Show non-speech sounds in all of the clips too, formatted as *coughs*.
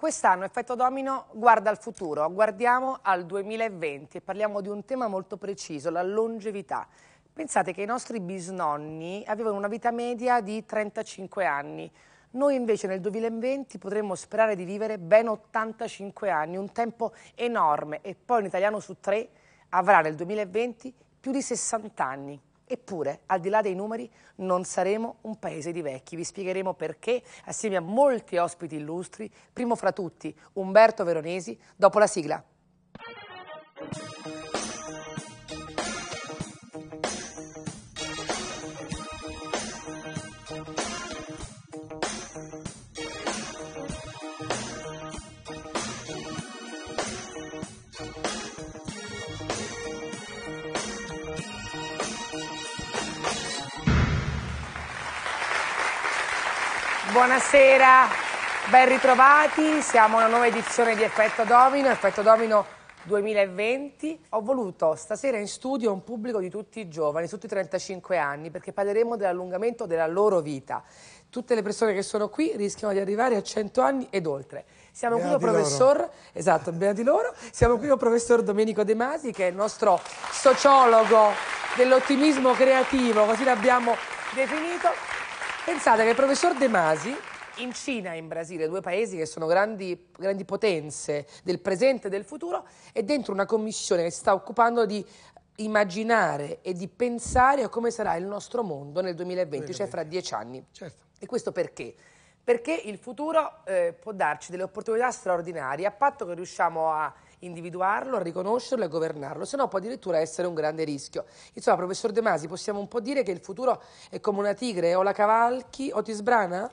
Quest'anno Effetto Domino guarda al futuro, guardiamo al 2020 e parliamo di un tema molto preciso, la longevità. Pensate che i nostri bisnonni avevano una vita media di 35 anni, noi invece nel 2020 potremmo sperare di vivere ben 85 anni, un tempo enorme e poi un italiano su tre avrà nel 2020 più di 60 anni. Eppure, al di là dei numeri, non saremo un paese di vecchi. Vi spiegheremo perché, assieme a molti ospiti illustri, primo fra tutti Umberto Veronesi, dopo la sigla. buonasera, ben ritrovati, siamo a una nuova edizione di Effetto Domino, Effetto Domino 2020. Ho voluto stasera in studio un pubblico di tutti i giovani, tutti i 35 anni, perché parleremo dell'allungamento della loro vita. Tutte le persone che sono qui rischiano di arrivare a 100 anni ed oltre. Siamo beati qui con professor, loro. esatto, beati loro, siamo qui con il professor Domenico De Masi che è il nostro sociologo dell'ottimismo creativo, così l'abbiamo definito. Pensate che il professor De Masi in Cina e in Brasile, due paesi che sono grandi, grandi, potenze del presente e del futuro, è dentro una commissione che si sta occupando di immaginare e di pensare a come sarà il nostro mondo nel 2020, 2020. cioè fra dieci anni. Certo. E questo perché? Perché il futuro eh, può darci delle opportunità straordinarie a patto che riusciamo a individuarlo, riconoscerlo e governarlo, se no può addirittura essere un grande rischio. Insomma, professor De Masi, possiamo un po' dire che il futuro è come una tigre, o la cavalchi o ti sbrana?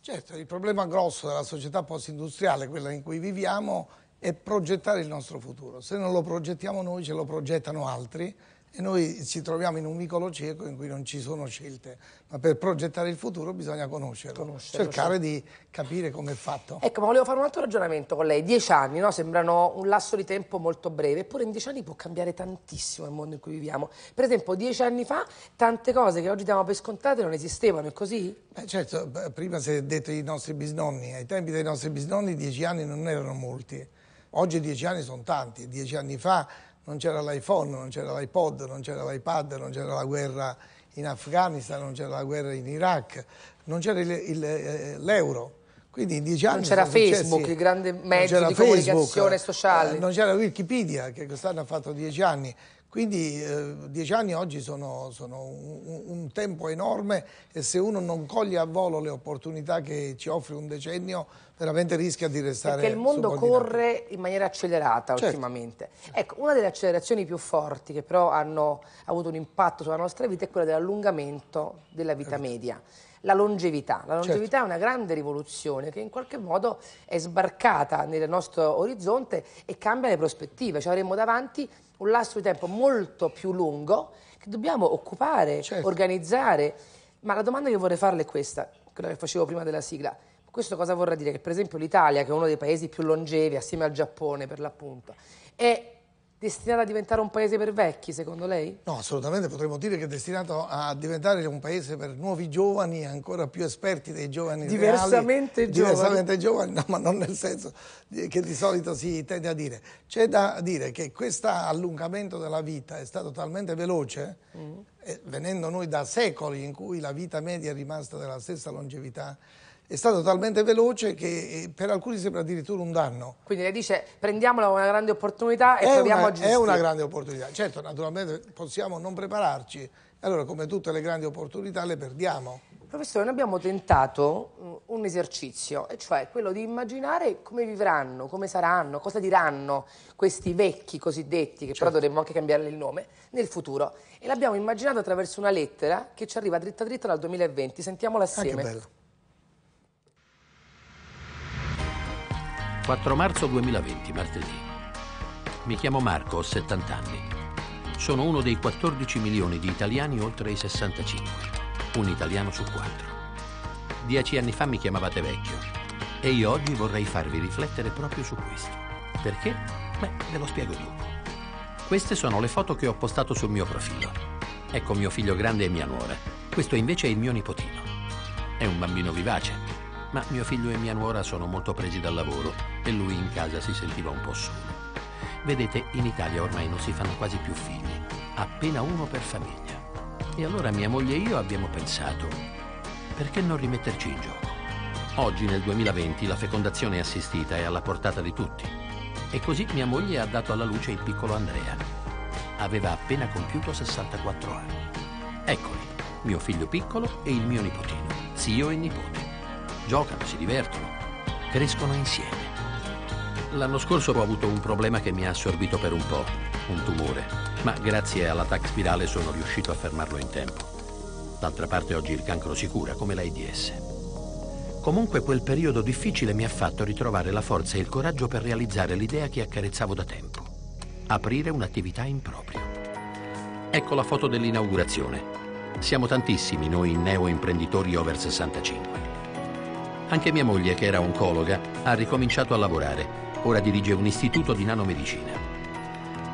Certo, il problema grosso della società post-industriale, quella in cui viviamo, è progettare il nostro futuro. Se non lo progettiamo noi, ce lo progettano altri e noi ci troviamo in un vicolo cieco in cui non ci sono scelte, ma per progettare il futuro bisogna conoscerlo, conoscerlo cercare sì. di capire come è fatto. Ecco, ma volevo fare un altro ragionamento con lei. Dieci anni no? sembrano un lasso di tempo molto breve, eppure in dieci anni può cambiare tantissimo il mondo in cui viviamo. Per esempio, dieci anni fa tante cose che oggi diamo per scontate non esistevano, è così? Beh, certo, prima si è detto i nostri bisnonni, ai tempi dei nostri bisnonni dieci anni non erano molti. Oggi dieci anni sono tanti, dieci anni fa non c'era l'iPhone, non c'era l'iPod, non c'era l'iPad, non c'era la guerra in Afghanistan, non c'era la guerra in Iraq, non c'era eh, l'euro. Quindi in dieci anni... Non c'era Facebook, il grande mezzo di Facebook, comunicazione sociale. Eh, non c'era Wikipedia, che quest'anno ha fatto dieci anni. Quindi eh, dieci anni oggi sono, sono un, un, tempo enorme e se uno non coglie a volo le opportunità che ci offre un decennio veramente rischia di restare Perché il mondo corre in maniera accelerata certo. ultimamente. Ecco, una delle accelerazioni più forti che però hanno avuto un impatto sulla nostra vita è quella dell'allungamento della vita certo. media la longevità. La certo. longevità certo. è una grande rivoluzione che in qualche modo è sbarcata nel nostro orizzonte e cambia le prospettive. Ci avremo davanti un lasso di tempo molto più lungo che dobbiamo occupare, certo. organizzare. Ma la domanda che vorrei farle è questa, quella che facevo prima della sigla. Questo cosa vorrà dire? Che per esempio l'Italia, che è uno dei paesi più longevi, assieme al Giappone per l'appunto, è destinato a diventare un paese per vecchi, secondo lei? No, assolutamente potremmo dire che è destinato a diventare un paese per nuovi giovani, ancora più esperti dei giovani diversamente reali, giovani. Diversamente giovani, no, ma non nel senso che di solito si tende a dire. C'è da dire che questo allungamento della vita è stato talmente veloce, mm. venendo noi da secoli in cui la vita media è rimasta della stessa longevità, è stato talmente veloce che eh, per alcuni sembra addirittura un danno. Quindi lei dice prendiamola come una grande opportunità e è proviamo una, a gestire. È una grande opportunità, certo naturalmente possiamo non prepararci, allora come tutte le grandi opportunità le perdiamo. Professore, noi abbiamo tentato mm, un esercizio, e cioè quello di immaginare come vivranno, come saranno, cosa diranno questi vecchi cosiddetti, che certo. però dovremmo anche cambiare il nome, nel futuro. E l'abbiamo immaginato attraverso una lettera che ci arriva dritta dritta dal 2020, sentiamola assieme. Ah, che bello. 4 marzo 2020, martedì. Mi chiamo Marco, ho 70 anni. Sono uno dei 14 milioni di italiani oltre i 65, un italiano su quattro. Dieci anni fa mi chiamavate vecchio e io oggi vorrei farvi riflettere proprio su questo. Perché? Beh, ve lo spiego dopo. Queste sono le foto che ho postato sul mio profilo. Ecco mio figlio grande e mia nuora. Questo invece è il mio nipotino. È un bambino vivace, ma mio figlio e mia nuora sono molto presi dal lavoro e lui in casa si sentiva un po' solo. Vedete, in Italia ormai non si fanno quasi più figli, appena uno per famiglia. E allora mia moglie e io abbiamo pensato, perché non rimetterci in gioco? Oggi nel 2020 la fecondazione assistita è alla portata di tutti. E così mia moglie ha dato alla luce il piccolo Andrea. Aveva appena compiuto 64 anni. Eccoli, mio figlio piccolo e il mio nipotino, zio e nipote giocano, si divertono, crescono insieme. L'anno scorso ho avuto un problema che mi ha assorbito per un po', un tumore, ma grazie all'attacco spirale sono riuscito a fermarlo in tempo. D'altra parte oggi il cancro si cura, come l'AIDS. Comunque quel periodo difficile mi ha fatto ritrovare la forza e il coraggio per realizzare l'idea che accarezzavo da tempo. Aprire un'attività in proprio. Ecco la foto dell'inaugurazione. Siamo tantissimi noi neo imprenditori over 65. Anche mia moglie, che era oncologa, ha ricominciato a lavorare. Ora dirige un istituto di nanomedicina.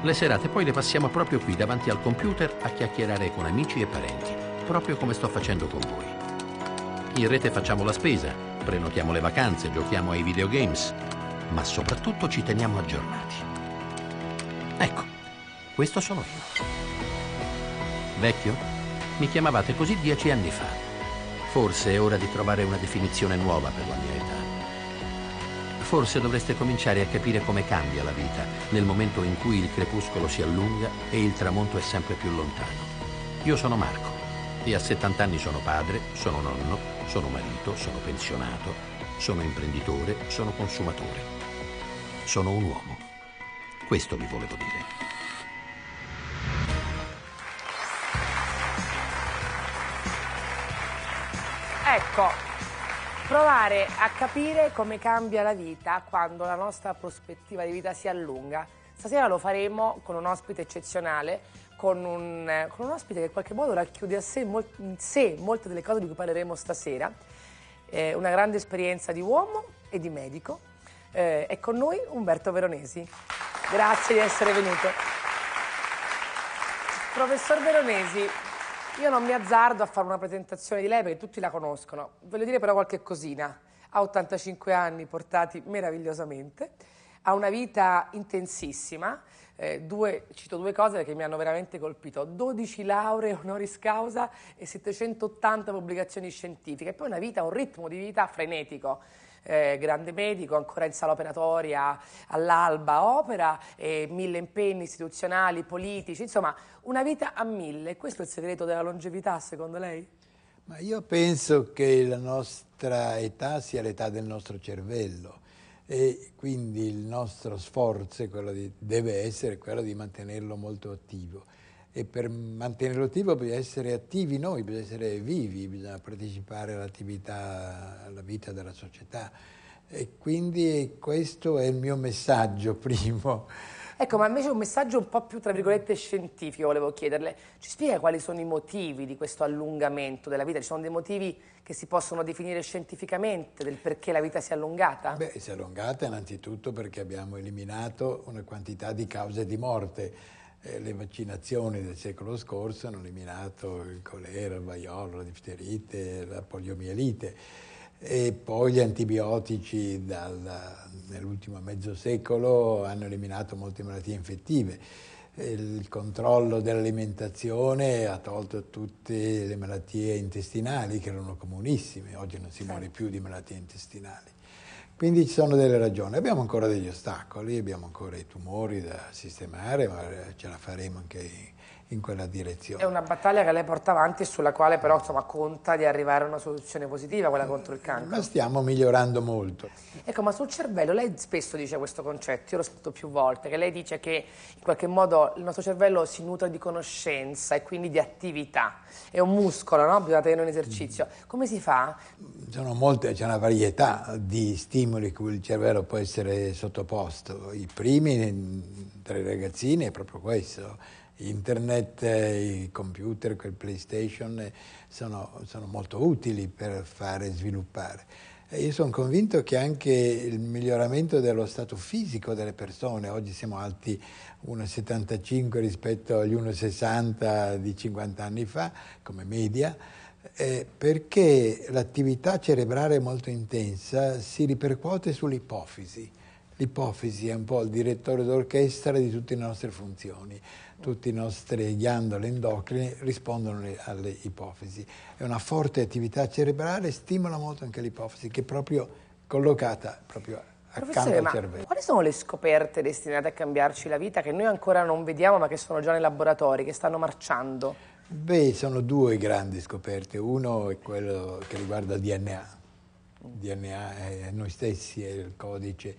Le serate poi le passiamo proprio qui, davanti al computer, a chiacchierare con amici e parenti, proprio come sto facendo con voi. In rete facciamo la spesa, prenotiamo le vacanze, giochiamo ai videogames, ma soprattutto ci teniamo aggiornati. Ecco, questo sono io. Vecchio? Mi chiamavate così dieci anni fa. Forse è ora di trovare una definizione nuova per la mia età. Forse dovreste cominciare a capire come cambia la vita nel momento in cui il crepuscolo si allunga e il tramonto è sempre più lontano. Io sono Marco e a 70 anni sono padre, sono nonno, sono marito, sono pensionato, sono imprenditore, sono consumatore. Sono un uomo. Questo vi volevo dire. Ecco, provare a capire come cambia la vita quando la nostra prospettiva di vita si allunga. Stasera lo faremo con un ospite eccezionale, con un, con un ospite che in qualche modo racchiude a sé, mol, in sé molte delle cose di cui parleremo stasera. Eh, una grande esperienza di uomo e di medico. Eh, è con noi Umberto Veronesi. Grazie di essere venuto. Professor Veronesi, io non mi azzardo a fare una presentazione di lei perché tutti la conoscono. Voglio dire però qualche cosina. Ha 85 anni portati meravigliosamente, ha una vita intensissima. Eh, due, cito due cose che mi hanno veramente colpito: 12 lauree honoris causa e 780 pubblicazioni scientifiche. E poi una vita, un ritmo di vita frenetico eh, grande medico, ancora in sala operatoria all'alba opera, eh, mille impegni istituzionali, politici, insomma una vita a mille. Questo è il segreto della longevità secondo lei? Ma io penso che la nostra età sia l'età del nostro cervello e quindi il nostro sforzo di, deve essere quello di mantenerlo molto attivo e per mantenerlo attivo bisogna essere attivi noi, bisogna essere vivi, bisogna partecipare all'attività, alla vita della società. E quindi questo è il mio messaggio *laughs* primo. Ecco, ma invece un messaggio un po' più, tra virgolette, scientifico volevo chiederle. Ci spiega quali sono i motivi di questo allungamento della vita? Ci sono dei motivi che si possono definire scientificamente del perché la vita si è allungata? Beh, si è allungata innanzitutto perché abbiamo eliminato una quantità di cause di morte eh, le vaccinazioni del secolo scorso hanno eliminato il colera, il vaiolo, la difterite, la poliomielite e poi gli antibiotici dal, nell'ultimo mezzo secolo hanno eliminato molte malattie infettive. Eh, il controllo dell'alimentazione ha tolto tutte le malattie intestinali che erano comunissime, oggi non si muore certo. più di malattie intestinali. Quindi ci sono delle ragioni. Abbiamo ancora degli ostacoli, abbiamo ancora i tumori da sistemare, ma ce la faremo anche in in quella direzione. È una battaglia che lei porta avanti e sulla quale però insomma, conta di arrivare a una soluzione positiva, quella contro il cancro. Ma stiamo migliorando molto. Ecco, ma sul cervello lei spesso dice questo concetto, io l'ho scritto più volte, che lei dice che in qualche modo il nostro cervello si nutre di conoscenza e quindi di attività. È un muscolo, no? Bisogna tenere un esercizio. Mm. Come si fa? Sono Molte, c'è una varietà di stimoli cui il cervello può essere sottoposto. I primi mm, tra i ragazzini è proprio questo internet, i computer, il PlayStation eh, sono, sono molto utili per fare sviluppare. Io sono convinto che anche il miglioramento dello stato fisico delle persone, oggi siamo alti 1,75 rispetto agli 1,60 di 50 anni fa come media, eh, perché l'attività cerebrale molto intensa si ripercuote sull'ipofisi l'ipofisi è un po' il direttore d'orchestra di tutte le nostre funzioni, tutte le nostre ghiandole endocrine rispondono alle, ipofisi. È una forte attività cerebrale, stimola molto anche l'ipofisi che è proprio collocata proprio Professore, ma quali sono le scoperte destinate a cambiarci la vita che noi ancora non vediamo ma che sono già nei laboratori, che stanno marciando? Beh, sono due grandi scoperte. Uno è quello che riguarda il DNA. Il DNA è noi stessi, è il codice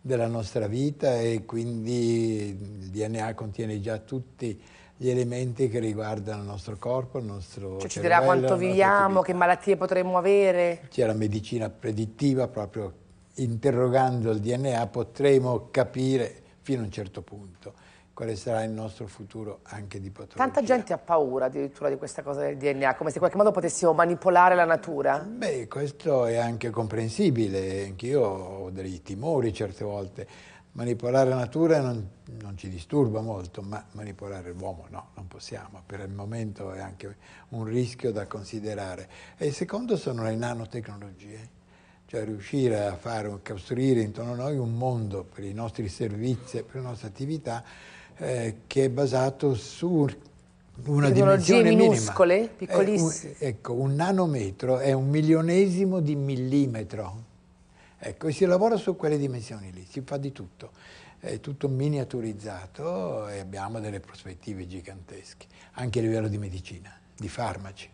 della nostra vita e quindi il DNA contiene già tutti gli elementi che riguardano il nostro corpo, il nostro cioè, cervello, ci dirà quanto viviamo, che malattie potremmo avere. C'è la medicina predittiva, proprio interrogando il DNA potremo capire fino a un certo punto quale sarà il nostro futuro anche di patologia. Tanta gente ha paura addirittura di questa cosa del DNA, come se in qualche modo potessimo manipolare la natura. Beh, questo è anche comprensibile, anch'io ho dei timori certe volte. Manipolare la natura non, non ci disturba molto, ma manipolare l'uomo no, non possiamo. Per il momento è anche un rischio da considerare. E il secondo sono le nanotecnologie cioè riuscire a fare, a costruire intorno a noi un mondo per i nostri servizi, per le nostre attività eh, che è basato su una Tecnologie dimensione minuscole, minima. piccolissime. Un, ecco, un nanometro è un milionesimo di millimetro. Ecco, e si lavora su quelle dimensioni lì, si fa di tutto. È tutto miniaturizzato e abbiamo delle prospettive gigantesche, anche a livello di medicina, di farmaci.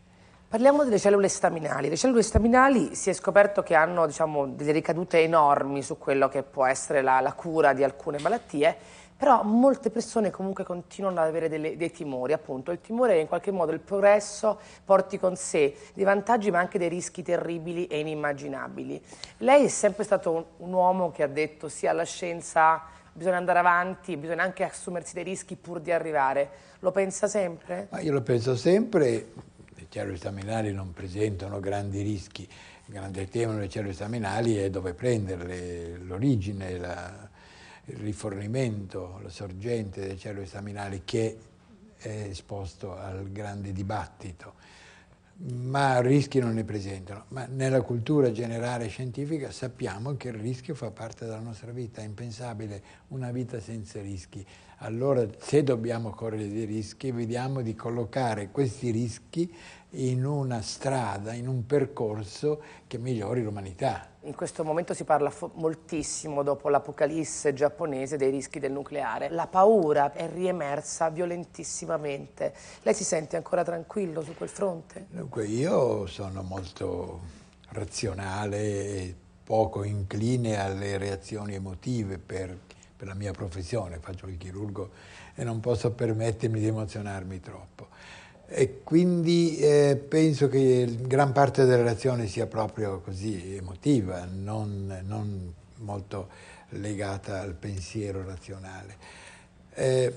Parliamo delle cellule staminali. Le cellule staminali si è scoperto che hanno diciamo, delle ricadute enormi su quello che può essere la, la cura di alcune malattie però molte persone comunque continuano ad avere delle, dei timori, appunto. Il timore è in qualche modo il progresso porti con sé dei vantaggi ma anche dei rischi terribili e inimmaginabili. Lei è sempre stato un, un uomo che ha detto sì alla scienza bisogna andare avanti, bisogna anche assumersi dei rischi pur di arrivare. Lo pensa sempre? Ma io lo penso sempre, le cellule staminali non presentano grandi rischi. Il grande tema delle cellule staminali è dove prenderle, l'origine, la il rifornimento, la sorgente delle cellule staminali che è esposto al grande dibattito, ma rischi non ne presentano. Ma nella cultura generale scientifica sappiamo che il rischio fa parte della nostra vita, è impensabile una vita senza rischi. Allora se dobbiamo correre dei rischi, vediamo di collocare questi rischi in una strada, in un percorso che migliori l'umanità. In questo momento si parla moltissimo, dopo l'apocalisse giapponese, dei rischi del nucleare. La paura è riemersa violentissimamente. Lei si sente ancora tranquillo su quel fronte? Dunque, io sono molto razionale e poco incline alle reazioni emotive per, per la mia professione, faccio il chirurgo e non posso permettermi di emozionarmi troppo e quindi eh, penso che gran parte della relazione sia proprio così emotiva, non, non molto legata al pensiero razionale. Eh,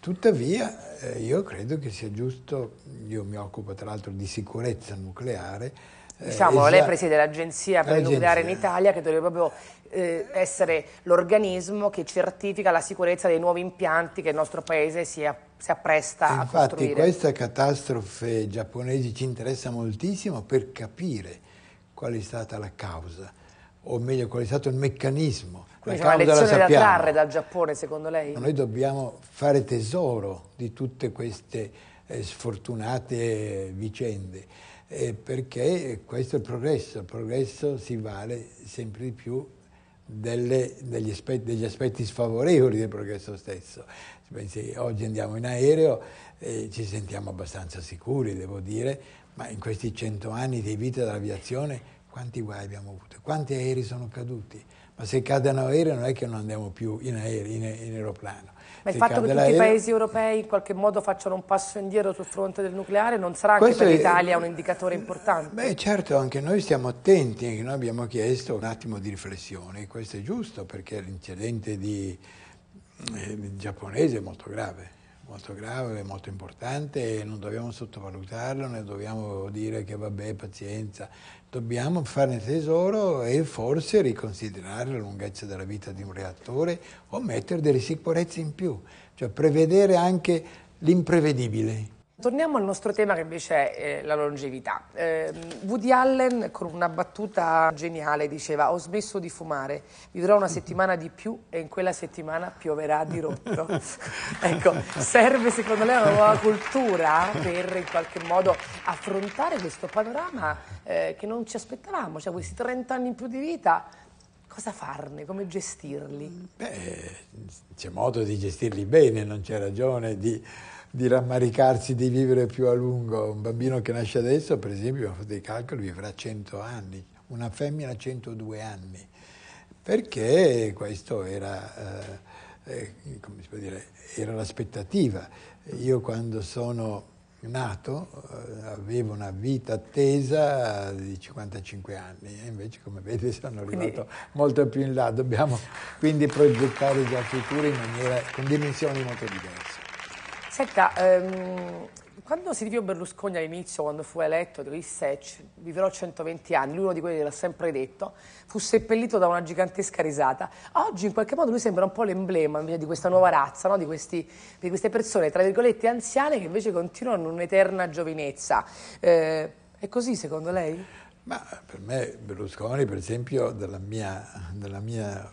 tuttavia eh, io credo che sia giusto, io mi occupo tra l'altro di sicurezza nucleare. Eh, diciamo, esatto. lei preside l'agenzia per il nucleare in Italia che dovrebbe proprio eh, essere l'organismo che certifica la sicurezza dei nuovi impianti che il nostro paese sia si appresta Infatti, a costruire. Infatti questa catastrofe giapponese ci interessa moltissimo per capire qual è stata la causa, o meglio qual è stato il meccanismo. Quindi la c'è una lezione da trarre dal Giappone secondo lei? Noi dobbiamo fare tesoro di tutte queste eh, sfortunate vicende, eh, perché questo è il progresso, il progresso si vale sempre di più delle, degli, aspetti, degli, aspetti, sfavorevoli del progresso stesso se oggi andiamo in aereo eh, ci sentiamo abbastanza sicuri, devo dire, ma in questi cento anni di vita dell'aviazione quanti guai abbiamo avuto, quanti aerei sono caduti, ma se cade un aereo non è che non andiamo più in aereo, in, in aeroplano. Ma il fatto che tutti i paesi europei in qualche modo facciano un passo indietro sul fronte del nucleare non sarà anche Questo per l'Italia un indicatore importante? Beh certo, anche noi stiamo attenti, noi abbiamo chiesto un attimo di riflessione, questo è giusto perché l'incidente di eh, in giapponese è molto grave, molto grave, molto importante e non dobbiamo sottovalutarlo, ne dobbiamo dire che vabbè, pazienza, dobbiamo farne tesoro e forse riconsiderare la lunghezza della vita di un reattore o mettere delle sicurezze in più, cioè prevedere anche l'imprevedibile Torniamo al nostro tema che invece è eh, la longevità. Eh, Woody Allen con una battuta geniale diceva ho smesso di fumare, vivrò una settimana di più e in quella settimana pioverà di rotto. *laughs* ecco, serve secondo lei una nuova cultura per in qualche modo affrontare questo panorama eh, che non ci aspettavamo, cioè questi 30 anni in più di vita cosa farne, come gestirli? Beh, c'è modo di gestirli bene, non c'è ragione di di rammaricarsi di vivere più a lungo. Un bambino che nasce adesso, per esempio, ho fatto dei calcoli, vivrà 100 anni, una femmina 102 anni, perché questo era, eh, eh, come si può dire, era l'aspettativa. Io quando sono nato eh, avevo una vita attesa di 55 anni e invece come vedete sono arrivato quindi, molto più in là dobbiamo quindi progettare già il futuro in maniera con dimensioni molto diverse Senta, ehm, quando Silvio Berlusconi all'inizio, quando fu eletto, disse vivrò 120 anni, lui uno di quelli che l'ha sempre detto, fu seppellito da una gigantesca risata. Oggi in qualche modo lui sembra un po' l'emblema di questa nuova razza, no? di, questi, di, queste persone, tra virgolette, anziane che invece continuano un'eterna giovinezza. Eh, è così secondo lei? Ma per me Berlusconi, per esempio, dalla mia, dalla mia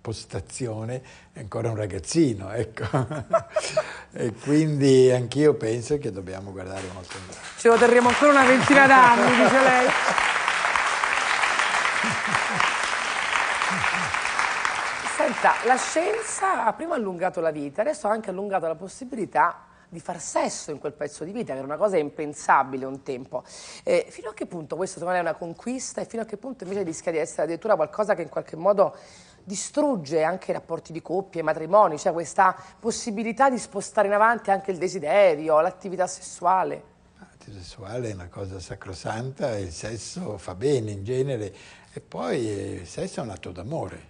postazione, è ancora un ragazzino, ecco. *laughs* e quindi anch'io penso che dobbiamo guardare molto in là. Ce lo terremo ancora una ventina d'anni, dice lei. Senta, la scienza ha prima allungato la vita, adesso ha anche allungato la possibilità di far sesso in quel pezzo di vita, che era una cosa impensabile un tempo. Eh, fino a che punto questa secondo me è una conquista e fino a che punto invece rischia di essere addirittura qualcosa che in qualche modo distrugge anche i rapporti di coppia, i matrimoni, cioè questa possibilità di spostare in avanti anche il desiderio, l'attività sessuale. L'attività sessuale è una cosa sacrosanta, il sesso fa bene in genere e poi il sesso è un atto d'amore.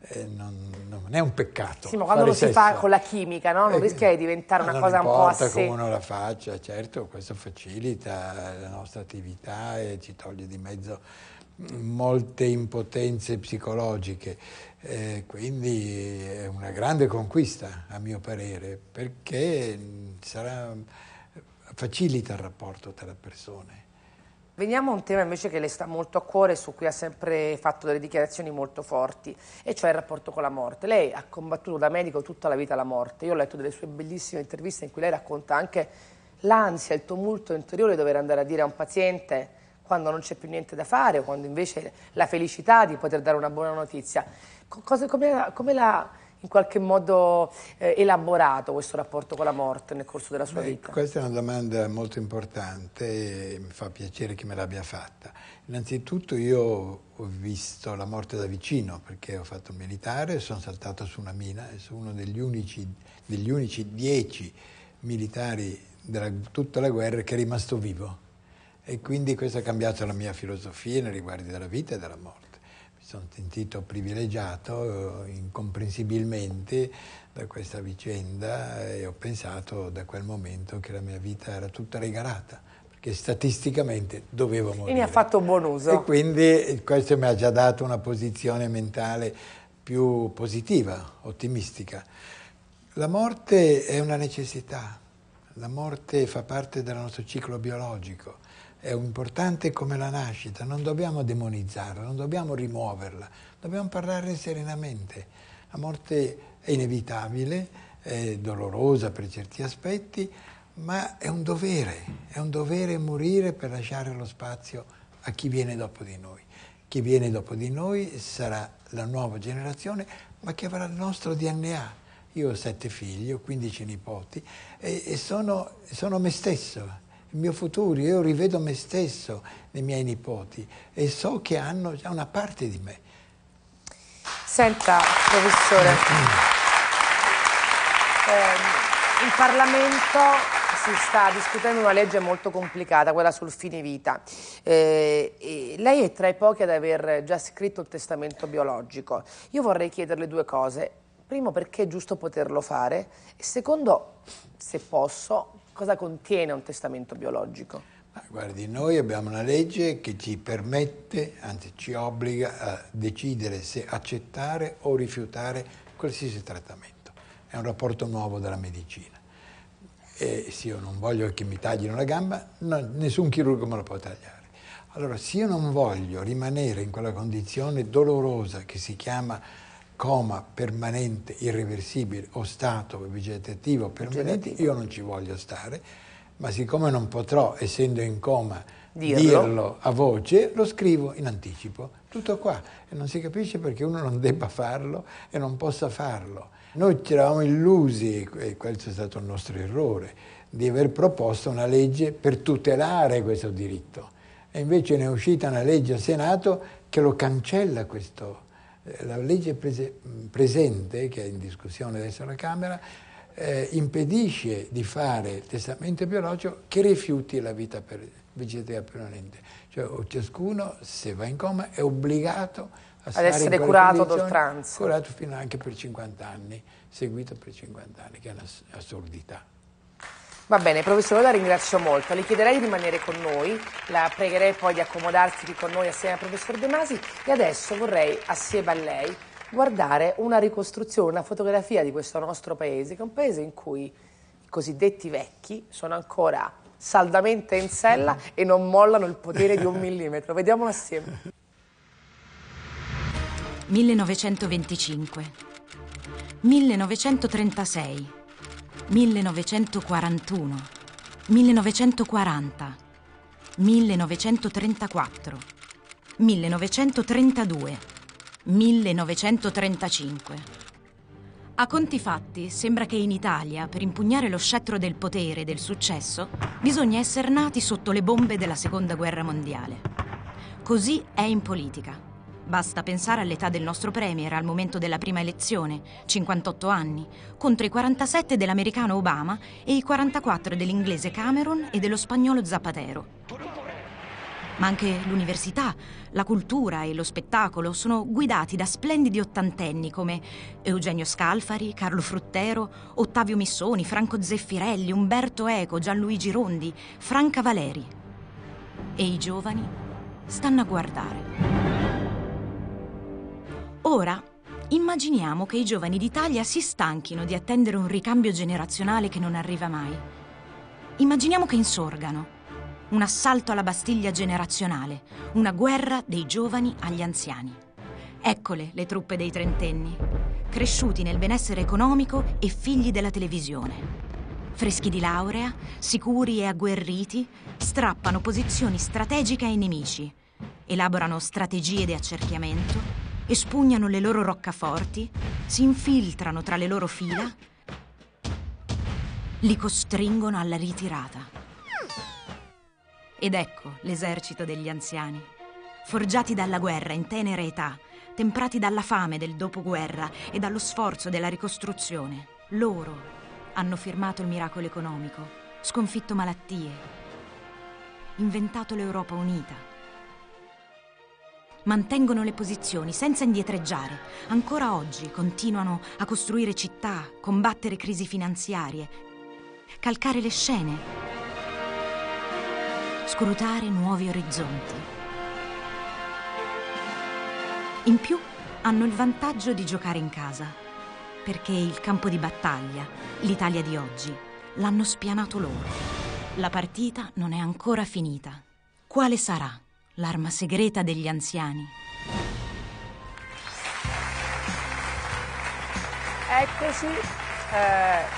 Eh, non, non, è un peccato. Sì, ma quando lo si sesso. fa con la chimica, no? non eh, rischia di diventare una cosa un po' a sé. come uno la faccia, certo, questo facilita la nostra attività e ci toglie di mezzo molte impotenze psicologiche. Eh, quindi è una grande conquista, a mio parere, perché mm, sarà, facilita il rapporto tra le persone. Veniamo a un tema invece che le sta molto a cuore, su cui ha sempre fatto delle dichiarazioni molto forti, e cioè il rapporto con la morte. Lei ha combattuto da medico tutta la vita la morte. Io ho letto delle sue bellissime interviste in cui lei racconta anche l'ansia, il tumulto interiore di dover andare a dire a un paziente quando non c'è più niente da fare o quando invece la felicità di poter dare una buona notizia. come, come l'ha in qualche modo eh, elaborato questo rapporto con la morte nel corso della sua Beh, vita? Questa è una domanda molto importante e mi fa piacere che me l'abbia fatta. Innanzitutto io ho visto la morte da vicino perché ho fatto il militare, sono saltato su una mina e sono uno degli unici, degli unici dieci militari della, tutta la guerra che è rimasto vivo e quindi questo ha cambiato la mia filosofia nei riguardi della vita e della morte. Mi sono sentito privilegiato eh, incomprensibilmente da questa vicenda e ho pensato da quel momento che la mia vita era tutta regalata perché statisticamente dovevo morire. E ne ha fatto buon uso. E quindi eh, questo mi ha già dato una posizione mentale più positiva, ottimistica. La morte è una necessità, la morte fa parte del nostro ciclo biologico è importante come la nascita, non dobbiamo demonizzarla, non dobbiamo rimuoverla, dobbiamo parlare serenamente. La morte è inevitabile, è dolorosa per certi aspetti, ma è un dovere, è un dovere morire per lasciare lo spazio a chi viene dopo di noi. Chi viene dopo di noi sarà la nuova generazione, ma che avrà il nostro DNA. Io ho sette figli, ho 15 nipoti e, e sono, sono me stesso il mio futuro, io rivedo me stesso nei miei nipoti e so che hanno già una parte di me. Senta, professore, eh, il Parlamento si sta discutendo una legge molto complicata, quella sul fine vita. Eh, lei è tra i pochi ad aver già scritto il testamento biologico. Io vorrei chiederle due cose. Primo, perché è giusto poterlo fare? secondo, se posso, Cosa contiene un testamento biologico? Ma guardi, noi abbiamo una legge che ci permette, anzi ci obbliga a decidere se accettare o rifiutare qualsiasi trattamento. È un rapporto nuovo della medicina. E se io non voglio che mi taglino la gamba, no, nessun chirurgo me la può tagliare. Allora, se io non voglio rimanere in quella condizione dolorosa che si chiama coma permanente, irreversibile o stato vegetativo permanente, io non ci voglio stare, ma siccome non potrò, essendo in coma, dirlo. dirlo. a voce, lo scrivo in anticipo. Tutto qua. E non si capisce perché uno non debba farlo e non possa farlo. Noi ci eravamo illusi, e questo è stato il nostro errore, di aver proposto una legge per tutelare questo diritto. E invece ne è uscita una legge al Senato che lo cancella questo diritto eh, la legge prese, presente, che è in discussione adesso alla Camera, eh, impedisce di fare il testamento biologico che rifiuti la vita per, vegetativa permanente. Cioè ciascuno, se va in coma, è obbligato a ad essere curato d'oltranza. Curato fino anche per 50 anni, seguito per 50 anni, che è un'assurdità. Va bene, professore, la ringrazio molto. Le chiederei di rimanere con noi, la pregherei poi di accomodarsi qui con noi assieme al professor De Masi e adesso vorrei, assieme a lei, guardare una ricostruzione, una fotografia di questo nostro paese, che è un paese in cui i cosiddetti vecchi sono ancora saldamente in sella mm-hmm. e non mollano il potere di un *laughs* millimetro. Vediamolo assieme. 1925 1936 1941, 1940, 1934, 1932, 1935. A conti fatti, sembra che in Italia, per impugnare lo scettro del potere e del successo, bisogna essere nati sotto le bombe della Seconda Guerra Mondiale. Così è in politica. Basta pensare all'età del nostro premier al momento della prima elezione, 58 anni, contro i 47 dell'americano Obama e i 44 dell'inglese Cameron e dello spagnolo Zapatero. Ma anche l'università, la cultura e lo spettacolo sono guidati da splendidi ottantenni come Eugenio Scalfari, Carlo Fruttero, Ottavio Missoni, Franco Zeffirelli, Umberto Eco, Gianluigi Rondi, Franca Valeri. E i giovani stanno a guardare. Ora immaginiamo che i giovani d'Italia si stanchino di attendere un ricambio generazionale che non arriva mai. Immaginiamo che insorgano un assalto alla Bastiglia generazionale, una guerra dei giovani agli anziani. Eccole le truppe dei trentenni, cresciuti nel benessere economico e figli della televisione. Freschi di laurea, sicuri e agguerriti, strappano posizioni strategiche ai nemici, elaborano strategie di accerchiamento espugnano le loro roccaforti, si infiltrano tra le loro fila, li costringono alla ritirata. Ed ecco l'esercito degli anziani, forgiati dalla guerra in tenera età, temprati dalla fame del dopoguerra e dallo sforzo della ricostruzione. Loro hanno firmato il miracolo economico, sconfitto malattie, inventato l'Europa unita mantengono le posizioni senza indietreggiare. Ancora oggi continuano a costruire città, combattere crisi finanziarie, calcare le scene, scrutare nuovi orizzonti. In più hanno il vantaggio di giocare in casa, perché il campo di battaglia, l'Italia di oggi, l'hanno spianato loro. La partita non è ancora finita. Quale sarà? l'arma segreta degli anziani. Eccoci,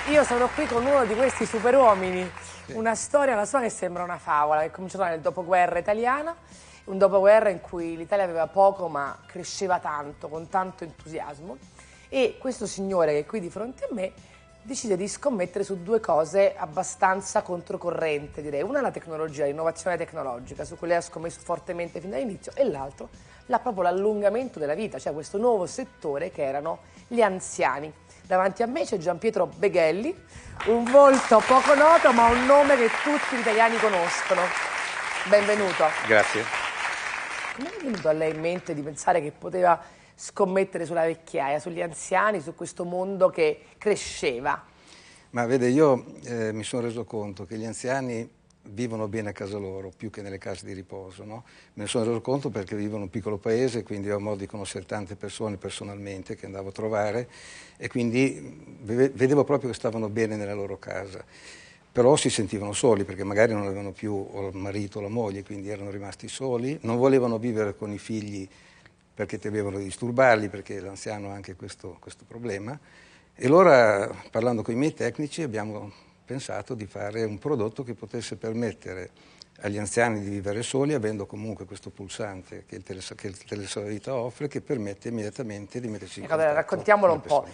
eh, io sono qui con uno di questi superuomini, una storia, la sua che sembra una favola, che è cominciata nel dopoguerra italiana, un dopoguerra in cui l'Italia aveva poco ma cresceva tanto, con tanto entusiasmo. E questo signore che è qui di fronte a me decide di scommettere su due cose abbastanza controcorrente, direi. Una è la tecnologia, l'innovazione tecnologica, su cui lei ha scommesso fortemente fin dall'inizio, e l'altro la, proprio l'allungamento della vita, cioè questo nuovo settore che erano gli anziani. Davanti a me c'è Gian Pietro Beghelli, un volto poco noto ma un nome che tutti gli italiani conoscono. Benvenuto. Grazie. Come è venuto a lei in mente di pensare che poteva scommettere sulla vecchiaia, sugli anziani, su questo mondo che cresceva? Ma vede, io eh, mi sono reso conto che gli anziani vivono bene a casa loro, più che nelle case di riposo. No? Me ne sono reso conto perché vivo in un piccolo paese, quindi ho modo di conoscere tante persone personalmente che andavo a trovare e quindi vedevo proprio che stavano bene nella loro casa. Però si sentivano soli perché magari non avevano più il marito o la moglie, quindi erano rimasti soli, non volevano vivere con i figli perché temevano di disturbarli, perché l'anziano ha anche questo, questo problema. E allora, parlando con i miei tecnici, abbiamo pensato di fare un prodotto che potesse permettere agli anziani di vivere soli, avendo comunque questo pulsante che il, teles- che il telesolita offre, che permette immediatamente di mettersi in ecco, contatto. Vabbè, raccontiamolo un po'.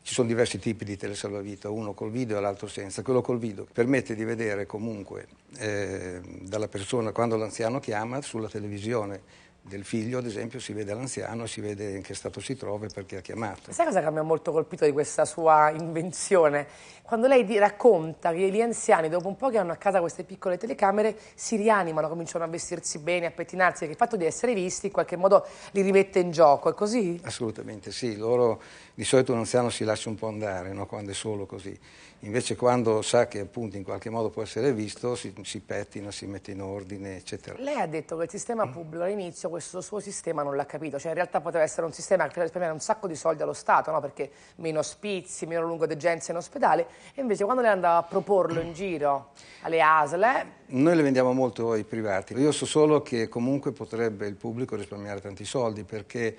Ci sono diversi tipi di telesalvavita, uno col video e l'altro senza. Quello col video permette di vedere comunque eh, dalla persona, quando l'anziano chiama, sulla televisione del figlio, ad esempio, si vede l'anziano, si vede in che stato si trova e perché ha chiamato. Sai cosa che mi ha molto colpito di questa sua invenzione? Quando lei racconta che gli anziani, dopo un po' che hanno a casa queste piccole telecamere, si rianimano, cominciano a vestirsi bene, a pettinarsi, perché il fatto di essere visti in qualche modo li rimette in gioco, è così? Assolutamente sì, loro di solito un anziano si lascia un po' andare no? quando è solo così. Invece quando sa che appunto in qualche modo può essere visto, si, si pettina, si mette in ordine, eccetera. Lei ha detto che il sistema pubblico all'inizio questo suo sistema non l'ha capito, cioè in realtà poteva essere un sistema che poteva risparmiare un sacco di soldi allo Stato, no? perché meno ospizi, meno lungodegenze in ospedale, e invece quando lei andava a proporlo in giro alle ASLE... Noi le vendiamo molto ai privati, io so solo che comunque potrebbe il pubblico risparmiare tanti soldi perché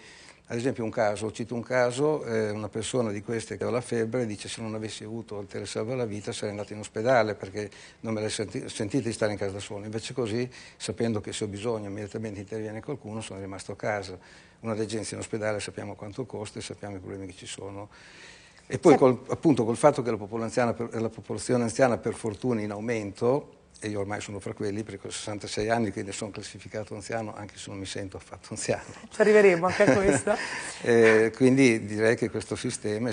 ad esempio un caso, cito un caso, eh, una persona di queste che aveva la febbre dice se non avessi avuto il telesalva la vita sarei andata in ospedale perché non me l'hai senti- sentita di stare in casa da solo. Invece così, sapendo che se ho bisogno immediatamente interviene qualcuno, sono rimasto a casa. Una degenza in ospedale sappiamo quanto costa e sappiamo i problemi che ci sono. E poi col, appunto col fatto che la popolazione, la popolazione anziana per fortuna è in aumento, e io ormai sono fra quelli perché ho 66 anni, quindi sono classificato anziano, anche se non mi sento affatto anziano. *laughs* Ci arriveremo anche a questo. *laughs* eh, quindi direi che questo sistema,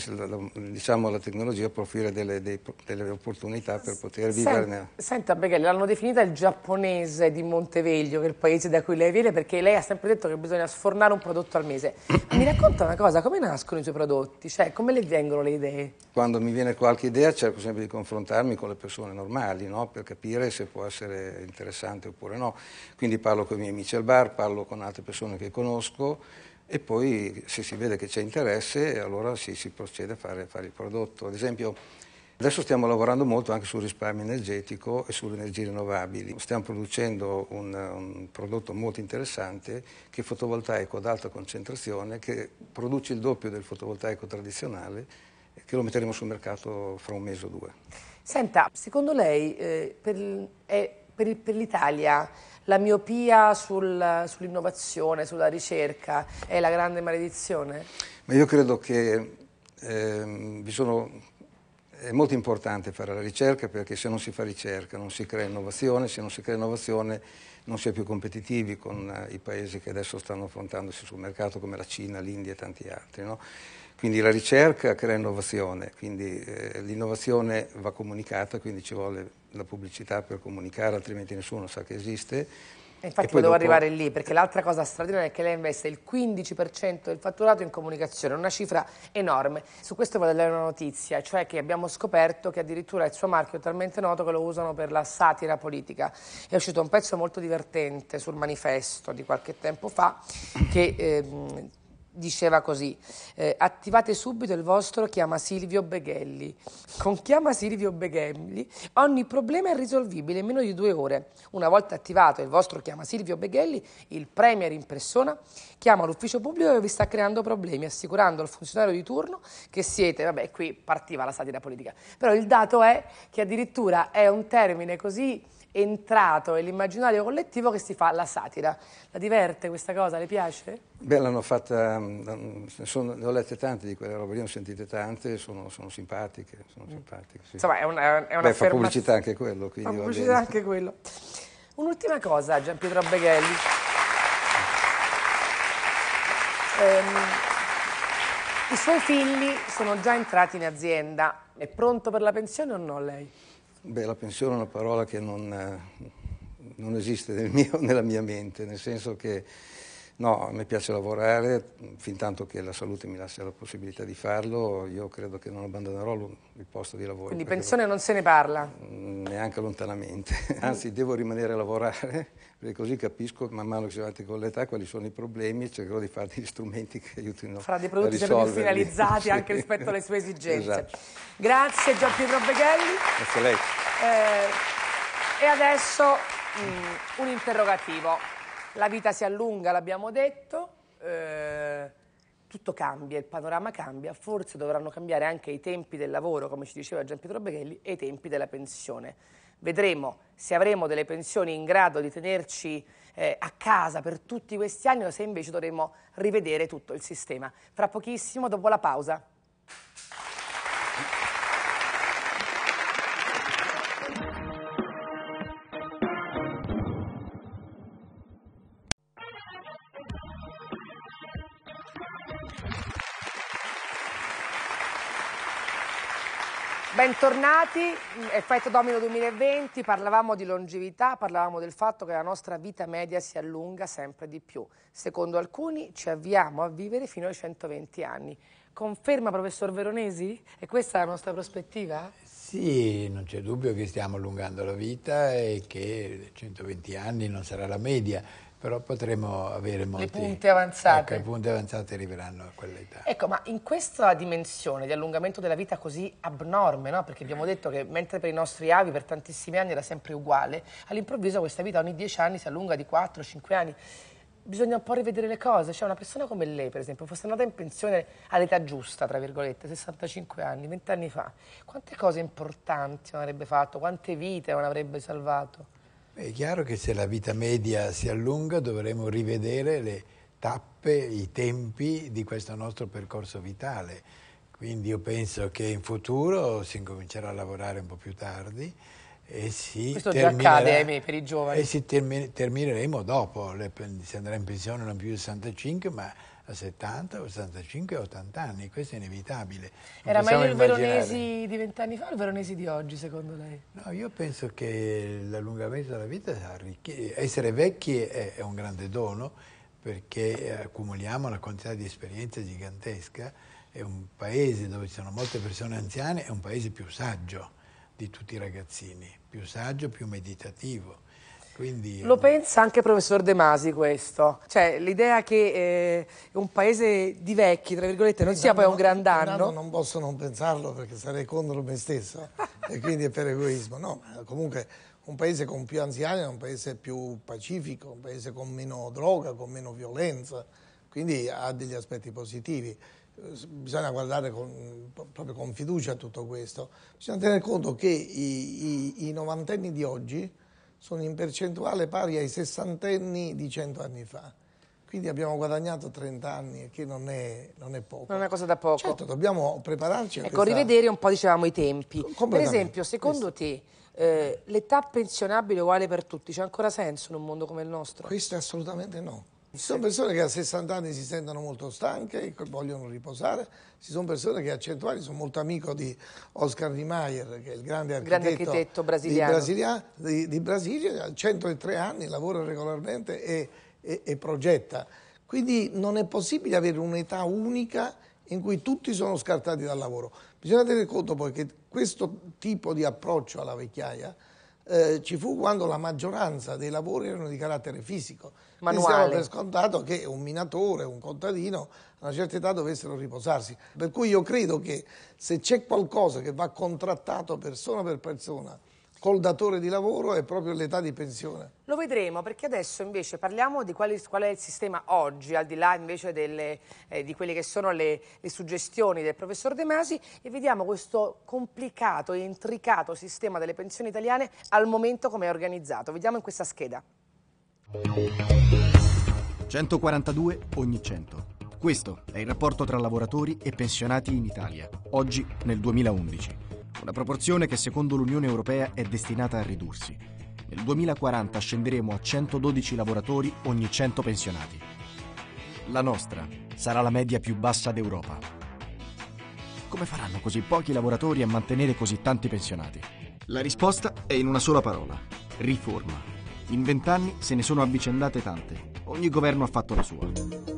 diciamo la tecnologia può offrire delle, delle opportunità per poter Sen viverne. Senta Beghelli, l'hanno definita il giapponese di Monteveglio, che è il paese da cui lei viene, perché lei ha sempre detto che bisogna sfornare un prodotto al mese. *coughs* mi racconta una cosa, come nascono i suoi prodotti? Cioè, come le vengono le idee? Quando mi viene qualche idea cerco sempre di confrontarmi con le persone normali, no? per capire se può essere interessante oppure no. Quindi parlo con i miei amici al bar, parlo con altre persone che conosco e poi se si vede che c'è interesse allora si, si procede a fare, a fare il prodotto. Ad esempio adesso stiamo lavorando molto anche sul risparmio energetico e sulle energie rinnovabili. Stiamo producendo un, un prodotto molto interessante che è fotovoltaico ad alta concentrazione che produce il doppio del fotovoltaico tradizionale che lo metteremo sul mercato fra un mese o due. Senta, secondo lei eh, per, per, per l'Italia la miopia sul, sull'innovazione, sulla ricerca è la grande maledizione? Ma io credo che eh, sono, è molto importante fare la ricerca perché se non si fa ricerca non si crea innovazione, se non si crea innovazione non si è più competitivi con eh, i paesi che adesso stanno affrontandosi sul mercato come la Cina, l'India e tanti altri. No? Quindi la ricerca crea innovazione, quindi eh, l'innovazione va comunicata, quindi ci vuole la pubblicità per comunicare, altrimenti nessuno sa che esiste. infatti e devo dopo... arrivare lì, perché l'altra cosa straordinaria è che lei investe il 15% del fatturato in comunicazione, una cifra enorme. Su questo voglio dare una notizia, cioè che abbiamo scoperto che addirittura il suo marchio è talmente noto che lo usano per la satira politica. È uscito un pezzo molto divertente sul manifesto di qualche tempo fa che... Eh, diceva così, eh, attivate subito il vostro chiama Silvio Beghelli. Con chiama Silvio Beghelli ogni problema è risolvibile in meno di due ore. Una volta attivato il vostro chiama Silvio Beghelli, il Premier in persona chiama l'ufficio pubblico che vi sta creando problemi, assicurando al funzionario di turno che siete, vabbè qui partiva la satira politica, però il dato è che addirittura è un termine così entrato nell'immaginario collettivo che si fa la satira. La diverte questa cosa? Le piace? Beh, l'hanno fatta, mm, mm, sono, ne ho lette tante di quelle robe, ne ho sentite tante, sono, sono simpatiche. Sono mm. simpatiche sì. Insomma, è una, è una Beh, fa pubblicità anche quello. Fa pubblicità anche quello. Un'ultima cosa, Gian Pietro Beghelli. Um, i suoi figli sono già entrati in azienda. È pronto per la pensione o no lei? Beh, la pensione è una parola che non, eh, non esiste nel mio, *laughs* nella mia mente, nel senso che No, a me piace lavorare, fin tanto che la salute mi lascia la possibilità di farlo, io credo che non abbandonerò il posto di lavoro. Quindi pensione non se ne parla? Mm, neanche lontanamente, *laughs* anzi devo rimanere a lavorare, *laughs* perché così capisco man mano che si va avanti con l'età quali sono i problemi e cercherò di fare degli strumenti che aiutino Fra dei prodotti sempre più finalizzati *laughs* sì. anche rispetto alle sue esigenze. Esatto. Grazie Gian Pietro Beghelli. Grazie a lei. Eh, e adesso mh, mm, un interrogativo la vita si allunga, l'abbiamo detto, eh, tutto cambia, il panorama cambia, forse dovranno cambiare anche i tempi del lavoro, come ci diceva Gian Pietro Beghelli, e i tempi della pensione. Vedremo se avremo delle pensioni in grado di tenerci eh, a casa per tutti questi anni o se invece dovremo rivedere tutto il sistema. Fra pochissimo, dopo la pausa. Bentornati, effetto domino 2020, parlavamo di longevità, parlavamo del fatto che la nostra vita media si allunga sempre di più. Secondo alcuni ci avviamo a vivere fino ai 120 anni. Conferma professor Veronesi? E questa è la nostra prospettiva? Sì, non c'è dubbio che stiamo allungando la vita e che 120 anni non sarà la media però potremo avere molti... Le punte avanzate. Ecco, le punte avanzate arriveranno a quell'età. Ecco, ma in questa dimensione di allungamento della vita così abnorme, no? perché abbiamo detto che mentre per i nostri avi per tantissimi anni era sempre uguale, all'improvviso questa vita ogni 10 anni si allunga di 4-5 anni. Bisogna un po' rivedere le cose, cioè una persona come lei per esempio fosse andata in pensione all'età giusta, tra virgolette, 65 anni, 20 anni fa, quante cose importanti non avrebbe fatto, quante vite non avrebbe salvato? È chiaro che se la vita media si allunga dovremo rivedere le tappe, i tempi di questo nostro percorso vitale. Quindi io penso che in futuro si incomincerà a lavorare un po' più tardi e si Questo già accade per i giovani. E si termi termineremo dopo, le, si andrà in pensione non più di 65 ma a 70, 65 80 anni, questo è inevitabile. Non Era meglio il Veronesi di vent'anni fa o il Veronesi di oggi, secondo lei? No, io penso che l'allungamento della vita, essere vecchi è, un grande dono perché eh, accumuliamo una quantità di esperienza gigantesca, è un paese dove ci sono molte persone anziane, è un paese più saggio di tutti i ragazzini, più saggio, più meditativo quindi, eh. Lo pensa anche il professor De Masi questo, cioè l'idea che eh, un paese di vecchi, tra virgolette, non sia poi un gran danno. Non posso non pensarlo perché sarei contro me stesso *laughs* e quindi è per egoismo, no, comunque un paese con più anziani è un paese più pacifico, un paese con meno droga, con meno violenza, quindi ha degli aspetti positivi. Bisogna guardare con, proprio con fiducia a tutto questo. Bisogna tenere conto che i, i, i novantenni di oggi sono in percentuale pari ai sessantenni di cento anni fa. Quindi abbiamo guadagnato 30 anni, che non è, non è poco. Non è una cosa da poco. Certo, dobbiamo prepararci a Ecco, questa... rivedere un po', dicevamo, i tempi. Per esempio, secondo te, eh, l'età pensionabile uguale per tutti, c'è ancora senso in un mondo come il nostro? Questo assolutamente no. Ci sono persone che a 60 anni si sentono molto stanche e vogliono riposare, ci sono persone che a 100 anni sono molto amico di Oscar Niemeyer, che è il grande architetto, grande architetto brasiliano. Di, di, di, Brasilia, a 103 anni lavora regolarmente e, e, e progetta. Quindi non è possibile avere un'età unica in cui tutti sono scartati dal lavoro. Bisogna tenere conto poi che questo tipo di approccio alla vecchiaia eh, ci fu quando la maggioranza dei lavori erano di carattere fisico manuale. per scontato che un minatore, un contadino, a una certa età dovessero riposarsi. Per cui io credo che se c'è qualcosa che va contrattato persona per persona, col datore di lavoro è proprio l'età di pensione. Lo vedremo perché adesso invece parliamo di quali, qual è il sistema oggi, al di là invece delle, eh, di quelle che sono le, le, suggestioni del professor De Masi e vediamo questo complicato e intricato sistema delle pensioni italiane al momento come è organizzato. Vediamo in questa scheda. 142 ogni 100. Questo è il rapporto tra lavoratori e pensionati in Italia, oggi nel 2011. Una proporzione che secondo l'Unione Europea è destinata a ridursi. Nel 2040 scenderemo a 112 lavoratori ogni 100 pensionati. La nostra sarà la media più bassa d'Europa. Come faranno così pochi lavoratori a mantenere così tanti pensionati? La risposta è in una sola parola, riforma. In vent'anni se ne sono avvicendate tante. Ogni governo ha fatto la sua.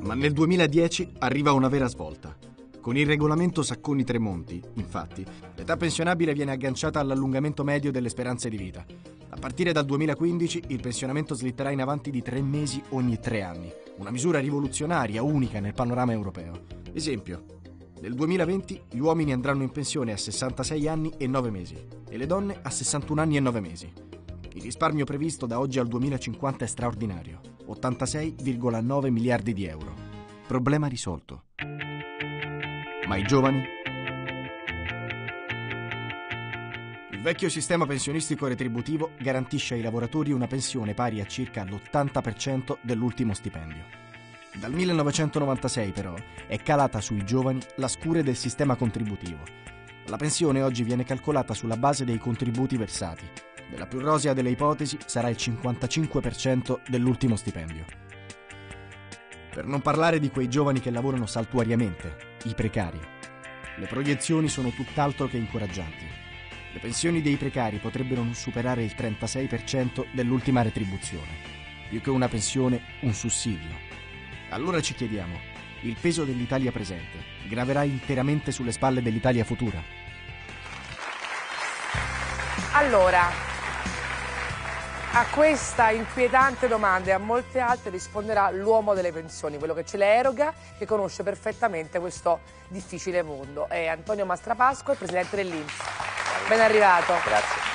Ma nel 2010 arriva una vera svolta. Con il regolamento Sacconi-Tremonti, infatti, l'età pensionabile viene agganciata all'allungamento medio delle speranze di vita. A partire dal 2015 il pensionamento slitterà in avanti di tre mesi ogni tre anni, una misura rivoluzionaria, unica nel panorama europeo. Esempio, nel 2020 gli uomini andranno in pensione a 66 anni e 9 mesi e le donne a 61 anni e 9 mesi. Il risparmio previsto da oggi al 2050 è straordinario, 86,9 miliardi di euro. Problema risolto. Ma i giovani? Il vecchio sistema pensionistico retributivo garantisce ai lavoratori una pensione pari a circa l'80% dell'ultimo stipendio. Dal 1996 però è calata sui giovani la scure del sistema contributivo. La pensione oggi viene calcolata sulla base dei contributi versati, la più rosea delle ipotesi sarà il 55% dell'ultimo stipendio. Per non parlare di quei giovani che lavorano saltuariamente, i precari. Le proiezioni sono tutt'altro che incoraggianti. Le pensioni dei precari potrebbero non superare il 36% dell'ultima retribuzione. Più che una pensione, un sussidio. Allora ci chiediamo, il peso dell'Italia presente graverà interamente sulle spalle dell'Italia futura? Allora, a questa inquietante domanda e a molte altre risponderà l'uomo delle pensioni, quello che ce le eroga, che conosce perfettamente questo difficile mondo. È Antonio Mastrapasco, il presidente dell'Inps. Ben arrivato. Grazie.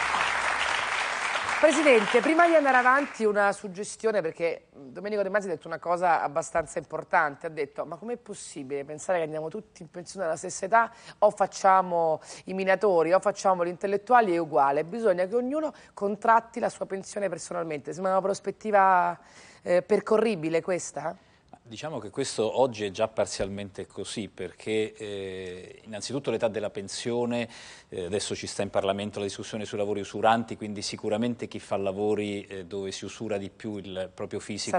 Presidente, prima di andare avanti una suggestione perché Domenico De Masi ha detto una cosa abbastanza importante, ha detto ma com'è possibile pensare che andiamo tutti in pensione alla stessa età o facciamo i minatori o facciamo gli intellettuali è uguale, bisogna che ognuno contratti la sua pensione personalmente, sembra una prospettiva eh, percorribile questa? Diciamo che questo oggi è già parzialmente così perché eh, innanzitutto l'età della pensione, eh, adesso ci sta in Parlamento la discussione sui lavori usuranti, quindi sicuramente chi fa lavori eh, dove si usura di più il proprio fisico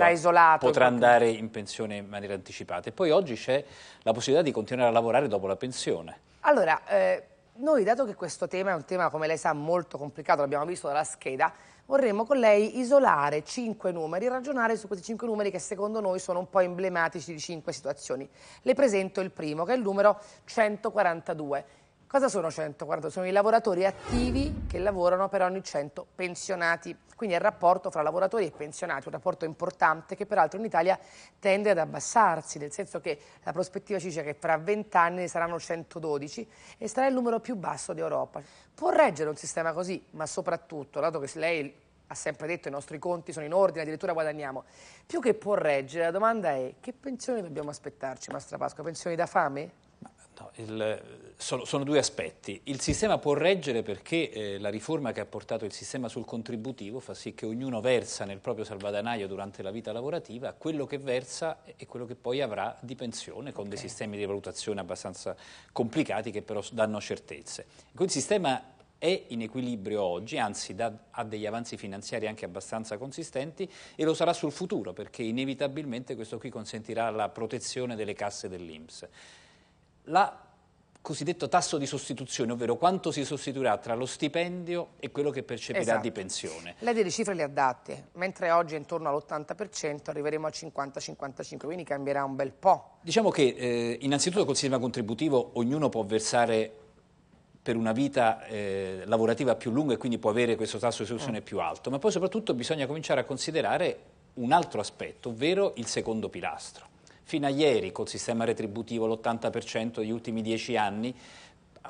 potrà andare in pensione in maniera anticipata. E poi oggi c'è la possibilità di continuare a lavorare dopo la pensione. Allora, eh, noi dato che questo tema è un tema, come lei sa, molto complicato, l'abbiamo visto dalla scheda, vorremmo con lei isolare cinque numeri, ragionare su questi cinque numeri che secondo noi sono un po' emblematici di cinque situazioni. Le presento il primo, che è il numero 142. Cosa sono 100? Guarda, sono i lavoratori attivi che lavorano per ogni 100 pensionati. Quindi è il rapporto fra lavoratori e pensionati, un rapporto importante che peraltro in Italia tende ad abbassarsi, nel senso che la prospettiva ci dice che fra 20 anni ne saranno 112 e sarà il numero più basso d'Europa. Può reggere un sistema così, ma soprattutto, dato che lei ha sempre detto i nostri conti sono in ordine, addirittura guadagniamo, più che può reggere, la domanda è che pensioni dobbiamo aspettarci, Mastra Pasqua? Pensioni da fame? No, certo, il, sono, sono, due aspetti. Il sistema può reggere perché eh, la riforma che ha portato il sistema sul contributivo fa sì che ognuno versa nel proprio salvadanaio durante la vita lavorativa quello che versa e quello che poi avrà di pensione con okay. dei sistemi di valutazione abbastanza complicati che però danno certezze. Quel sistema è in equilibrio oggi, anzi da, ha degli avanzi finanziari anche abbastanza consistenti e lo sarà sul futuro perché inevitabilmente questo qui consentirà la protezione delle casse dell'Inps il cosiddetto tasso di sostituzione, ovvero quanto si sostituirà tra lo stipendio e quello che percepirà esatto. di pensione. Lei delle cifre le ha date, mentre oggi è intorno all'80% arriveremo al 50-55, quindi cambierà un bel po'. Diciamo che eh, innanzitutto col sistema contributivo ognuno può versare per una vita eh, lavorativa più lunga e quindi può avere questo tasso di sostituzione mm. più alto, ma poi soprattutto bisogna cominciare a considerare un altro aspetto, ovvero il secondo pilastro fino a ieri col sistema retributivo l'80% degli ultimi dieci anni,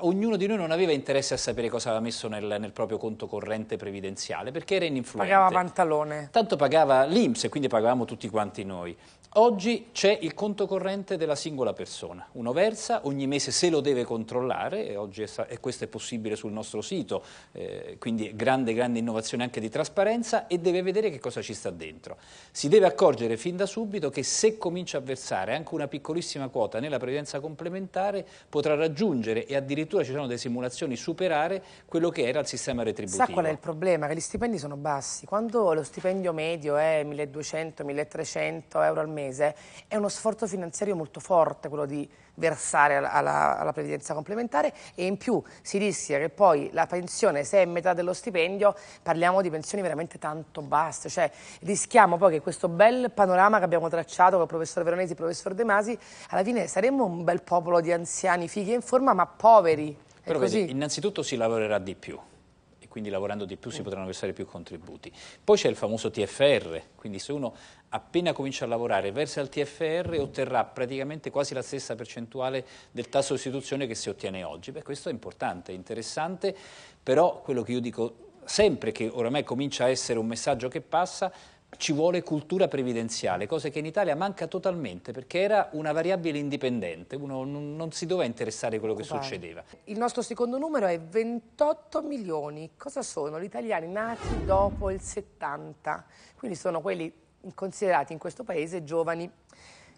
ognuno di noi non aveva interesse a sapere cosa aveva messo nel, nel proprio conto corrente previdenziale perché era in influenza. Pagava pantalone. Tanto pagava l'Inps e quindi pagavamo tutti quanti noi. Oggi c'è il conto corrente della singola persona, uno versa, ogni mese se lo deve controllare, e oggi è, e questo è possibile sul nostro sito, eh, quindi grande, grande innovazione anche di trasparenza e deve vedere che cosa ci sta dentro. Si deve accorgere fin da subito che se comincia a versare anche una piccolissima quota nella previdenza complementare potrà raggiungere e addirittura ci sono delle simulazioni superare quello che era il sistema retributivo. Sa qual è il problema? Che gli stipendi sono bassi, quando lo stipendio medio è 1200-1300 euro al mese, mese, è uno sforzo finanziario molto forte quello di versare alla, alla, alla previdenza complementare e in più si rischia che poi la pensione, se è metà dello stipendio, parliamo di pensioni veramente tanto basse, cioè rischiamo poi che questo bel panorama che abbiamo tracciato con il professor Veronesi e il professor De Masi, alla fine saremmo un bel popolo di anziani fighi in forma ma poveri. Però vedi, innanzitutto si lavorerà di più, quindi lavorando di più si potranno versare più contributi. Poi c'è il famoso TFR, quindi se uno appena comincia a lavorare versa il TFR otterrà praticamente quasi la stessa percentuale del tasso di istituzione che si ottiene oggi. Beh, questo è importante, è interessante, però quello che io dico sempre che oramai comincia a essere un messaggio che passa ci vuole cultura previdenziale, cosa che in Italia manca totalmente perché era una variabile indipendente, uno non, si doveva interessare a quello che succedeva. Il nostro secondo numero è 28 milioni, cosa sono gli italiani nati dopo il 70? Quindi sono quelli considerati in questo paese giovani.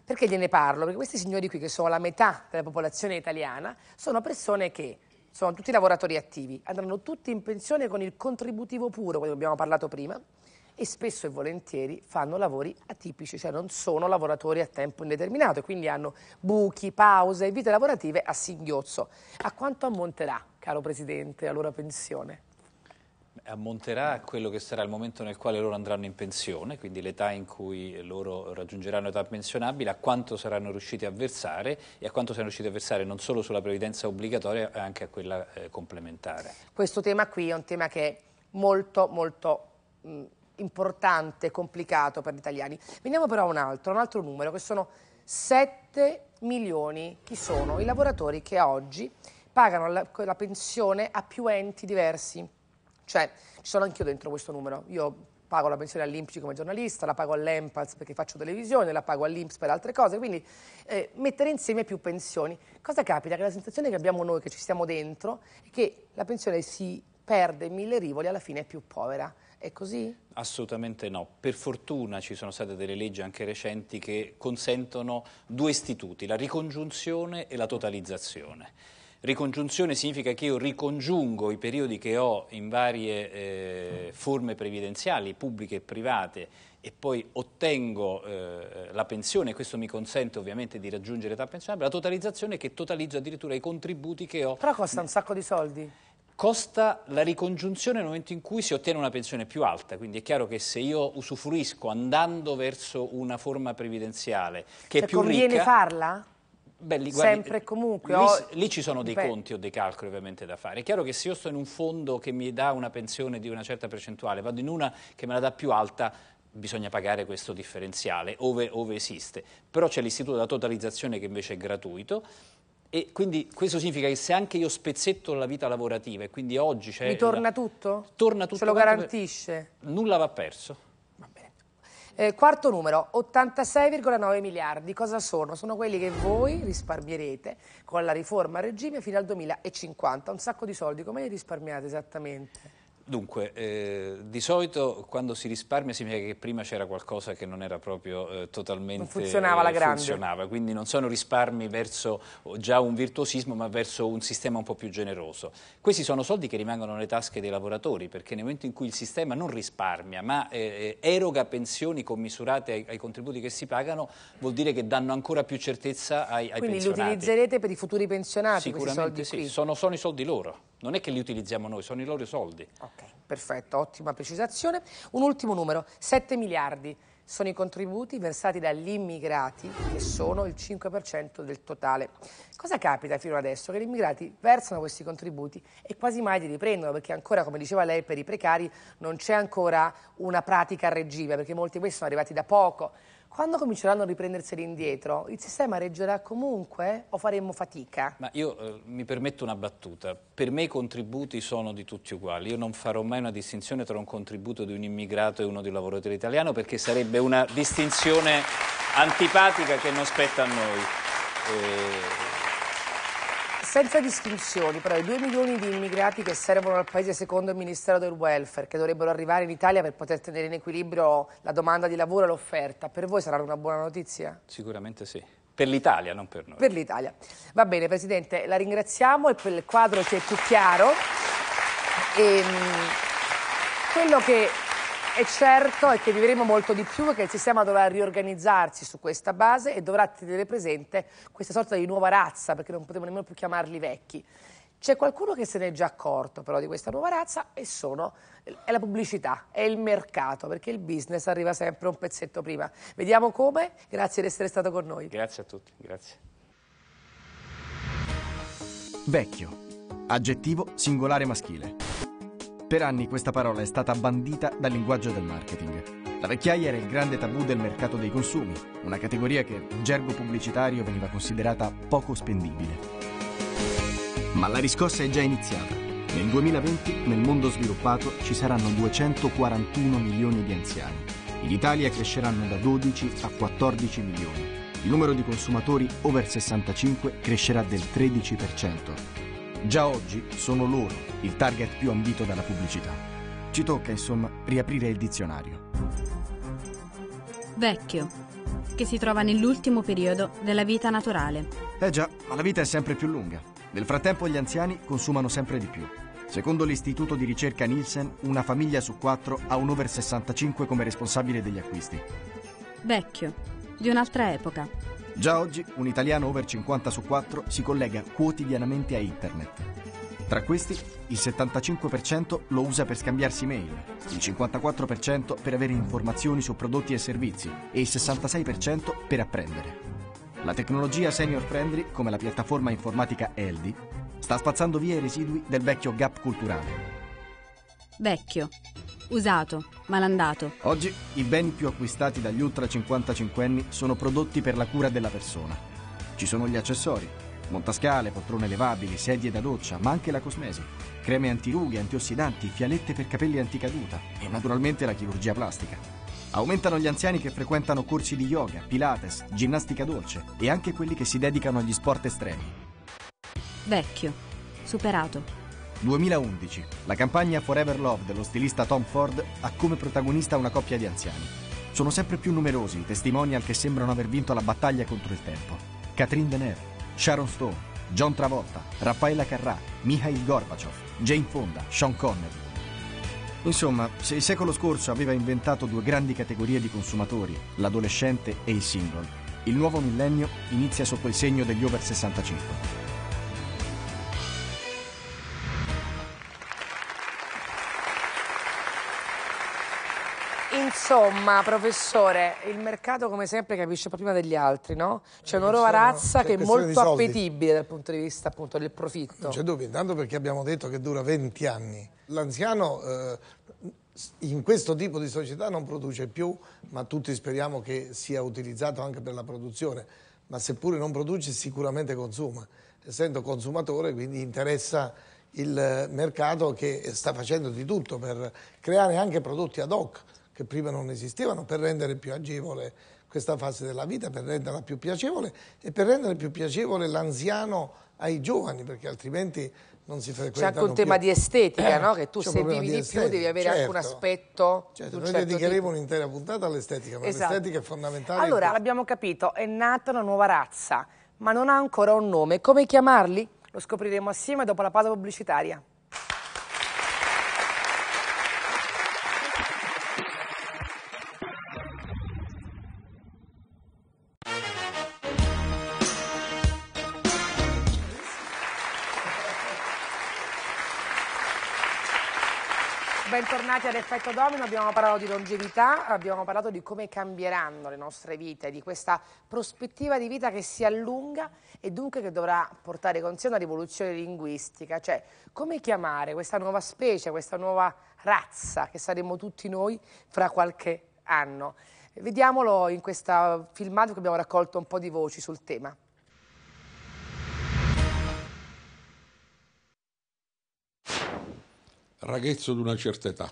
Perché gliene parlo? Perché questi signori qui, che sono la metà della popolazione italiana, sono persone che sono tutti lavoratori attivi, andranno tutti in pensione con il contributivo puro, quello che abbiamo parlato prima, e spesso e volentieri fanno lavori atipici, cioè non sono lavoratori a tempo indeterminato e quindi hanno buchi, pause e vite lavorative a singhiozzo. A quanto ammonterà, caro Presidente, la loro pensione? Ammonterà a quello che sarà il momento nel quale loro andranno in pensione, quindi l'età in cui loro raggiungeranno l'età pensionabile, a quanto saranno riusciti a versare e a quanto saranno riusciti a versare non solo sulla previdenza obbligatoria ma anche a quella eh, complementare. Questo tema qui è un tema che è molto molto mh, importante, complicato per gli italiani. Veniamo però a un altro, un altro numero, che sono 7 milioni, chi sono i lavoratori che oggi pagano la, la pensione a più enti diversi. Cioè, ci sono anch'io dentro questo numero. Io pago la pensione all'INPS come giornalista, la pago all'EMPAS perché faccio televisione, la pago all'INPS per altre cose, quindi eh, mettere insieme più pensioni. Cosa capita? Che la sensazione che abbiamo noi, che ci stiamo dentro, è che la pensione si perde in mille rivoli, e alla fine è più povera. È così? Assolutamente no. Per fortuna ci sono state delle leggi anche recenti che consentono due istituti, la ricongiunzione e la totalizzazione. Ricongiunzione significa che io ricongiungo i periodi che ho in varie eh, forme previdenziali, pubbliche e private, e poi ottengo eh, la pensione, questo mi consente ovviamente di raggiungere l'età pensionabile, la totalizzazione che totalizzo addirittura i contributi che ho. Però costa un sacco di soldi costa la ricongiunzione nel momento in cui si ottiene una pensione più alta, quindi è chiaro che se io usufruisco andando verso una forma previdenziale che cioè, è più conviene ricca... farla? Beh, li, guardi, Sempre e comunque. Lì, o... lì, ci sono dei Beh. conti o dei calcoli ovviamente da fare. È chiaro che se io sto in un fondo che mi dà una pensione di una certa percentuale, vado in una che me la dà più alta, bisogna pagare questo differenziale, ove, ove esiste. Però c'è l'istituto della totalizzazione che invece è gratuito e quindi questo significa che se anche io spezzetto la vita lavorativa e quindi oggi c'è... Mi torna la... tutto? Torna tutto. Ce lo garantisce? Per... Nulla va perso. Va bene. Eh, quarto numero, 86,9 miliardi. Cosa sono? Sono quelli che voi risparmierete con la riforma regime fino al 2050. Un sacco di soldi. Come li risparmiate esattamente? Dunque, eh, di solito quando si risparmia significa che prima c'era qualcosa che non era proprio eh, totalmente... Non funzionava la eh, grande. Funzionava, quindi non sono risparmi verso già un virtuosismo, ma verso un sistema un po' più generoso. Questi sono soldi che rimangono nelle tasche dei lavoratori, perché nel momento in cui il sistema non risparmia, ma eh, eh eroga pensioni commisurate ai, ai, contributi che si pagano, vuol dire che danno ancora più certezza ai, ai quindi pensionati. Quindi li utilizzerete per i futuri pensionati Sicuramente sì, sono, sono, i soldi loro. Non è che li utilizziamo noi, sono i loro soldi. Oh. Ok. Perfetto, ottima precisazione. Un ultimo numero, 7 miliardi sono i contributi versati dagli immigrati, che sono il 5% del totale. Cosa capita fino adesso? Che gli immigrati versano questi contributi e quasi mai li riprendono, perché ancora, come diceva lei, per i precari non c'è ancora una pratica a regime, perché molti di questi sono arrivati da poco, quando cominceranno a riprenderseli indietro, il sistema reggerà comunque o faremo fatica? Ma io eh, mi permetto una battuta. Per me i contributi sono di tutti uguali. Io non farò mai una distinzione tra un contributo di un immigrato e uno di un lavoratore italiano perché sarebbe una distinzione antipatica che non spetta a noi. Eh, senza distinzioni, però, i 2 milioni di immigrati che servono al Paese secondo il Ministero del Welfare, che dovrebbero arrivare in Italia per poter tenere in equilibrio la domanda di lavoro e l'offerta, per voi sarà una buona notizia? Sicuramente sì. Per l'Italia, non per noi. Per l'Italia. Va bene, Presidente, la ringraziamo e per il quadro ci è più chiaro. E, ehm, quello che è certo è che vivremo molto di più e che il sistema dovrà riorganizzarsi su questa base e dovrà tenere presente questa sorta di nuova razza, perché non potremo nemmeno più chiamarli vecchi. C'è qualcuno che se n'è già accorto però di questa nuova razza e sono è la pubblicità, è il mercato, perché il business arriva sempre un pezzetto prima. Vediamo come, grazie di essere stato con noi. Grazie a tutti, grazie. Vecchio, aggettivo singolare maschile. Per anni questa parola è stata bandita dal linguaggio del marketing. La vecchiaia era il grande tabù del mercato dei consumi, una categoria che in gergo pubblicitario veniva considerata poco spendibile. Ma la riscossa è già iniziata. Nel 2020 nel mondo sviluppato ci saranno 241 milioni di anziani. In Italia cresceranno da 12 a 14 milioni. Il numero di consumatori over 65 crescerà del 13%. Già oggi sono loro il target più ambito dalla pubblicità. Ci tocca, insomma, riaprire il dizionario. Vecchio, che si trova nell'ultimo periodo della vita naturale. Eh già, ma la vita è sempre più lunga. Nel frattempo gli anziani consumano sempre di più. Secondo l'istituto di ricerca Nielsen, una famiglia su quattro ha un over 65 come responsabile degli acquisti. Vecchio, di un'altra epoca. Già oggi un italiano over 50 su 4 si collega quotidianamente a internet. Tra questi, il 75% lo usa per scambiarsi mail, il 54% per avere informazioni su prodotti e servizi e il 66% per apprendere. La tecnologia senior friendly, come la piattaforma informatica Eldi, sta spazzando via i residui del vecchio gap culturale. Vecchio, usato, malandato. Oggi i beni più acquistati dagli ultra 55 anni sono prodotti per la cura della persona. Ci sono gli accessori, montascale, poltrone levabili, sedie da doccia, ma anche la cosmesi, creme antirughe, antiossidanti, fialette per capelli anticaduta e naturalmente la chirurgia plastica. Aumentano gli anziani che frequentano corsi di yoga, pilates, ginnastica dolce e anche quelli che si dedicano agli sport estremi. Vecchio, superato 2011. La campagna Forever Love dello stilista Tom Ford ha come protagonista una coppia di anziani. Sono sempre più numerosi i testimonial che sembrano aver vinto la battaglia contro il tempo. Catherine Deneuve, Sharon Stone, John Travolta, Raffaella Carrà, Mikhail Gorbachev, Jane Fonda, Sean Connery. Insomma, se il secolo scorso aveva inventato due grandi categorie di consumatori, l'adolescente e il single, il nuovo millennio inizia sotto il segno degli over 65. Insomma, professore, il mercato come sempre capisce prima degli altri, no? C'è una nuova razza che è molto appetibile dal punto di vista appunto del profitto. Non c'è cioè, dubbio, intanto perché abbiamo detto che dura 20 anni. L'anziano eh, in questo tipo di società non produce più, ma tutti speriamo che sia utilizzato anche per la produzione, ma seppure non produce sicuramente consuma. Essendo consumatore quindi interessa il mercato che sta facendo di tutto per creare anche prodotti ad hoc che prima non esistevano per rendere più agevole questa fase della vita, per renderla più piacevole e per rendere più piacevole l'anziano ai giovani, perché altrimenti non si frequentano C'è anche un tema di estetica, eh, no? Che tu se vivi di, estetica, più devi avere certo, anche un certo. aspetto certo, un Noi certo dedicheremo un'intera puntata all'estetica, ma esatto. l'estetica è fondamentale. Allora, l'abbiamo capito, è nata una nuova razza, ma non ha ancora un nome. Come chiamarli? Lo scopriremo assieme dopo la pausa pubblicitaria. tornati all'effetto Domino, abbiamo parlato di longevità, abbiamo parlato di come cambieranno le nostre vite, di questa prospettiva di vita che si allunga e dunque che dovrà portare con sé una rivoluzione linguistica, cioè come chiamare questa nuova specie, questa nuova razza che saremo tutti noi fra qualche anno. Vediamolo in questo filmato che abbiamo raccolto un po' di voci sul tema. ragazzo di una certa età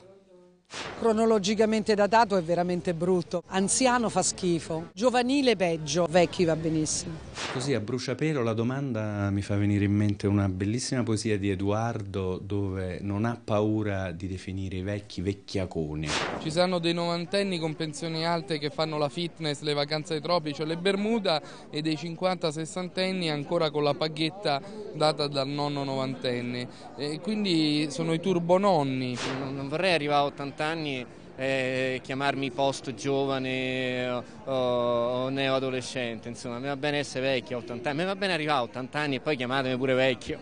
cronologicamente datato è veramente brutto. Anziano fa schifo, giovanile peggio, vecchi va benissimo. Così a bruciapelo la domanda mi fa venire in mente una bellissima poesia di Edoardo dove non ha paura di definire i vecchi vecchiaconi. Ci saranno dei novantenni con pensioni alte che fanno la fitness, le vacanze ai tropici cioè o le Bermuda e dei 50-60enni ancora con la paghetta data dal nonno novantenne. E quindi sono i turbononni. Non, non vorrei arrivare a 80 anni eh, chiamarmi post giovane o, o neoadolescente, insomma, mi va bene essere vecchio a 80 anni, mi va bene arrivare a 80 anni e poi chiamatemi pure vecchio.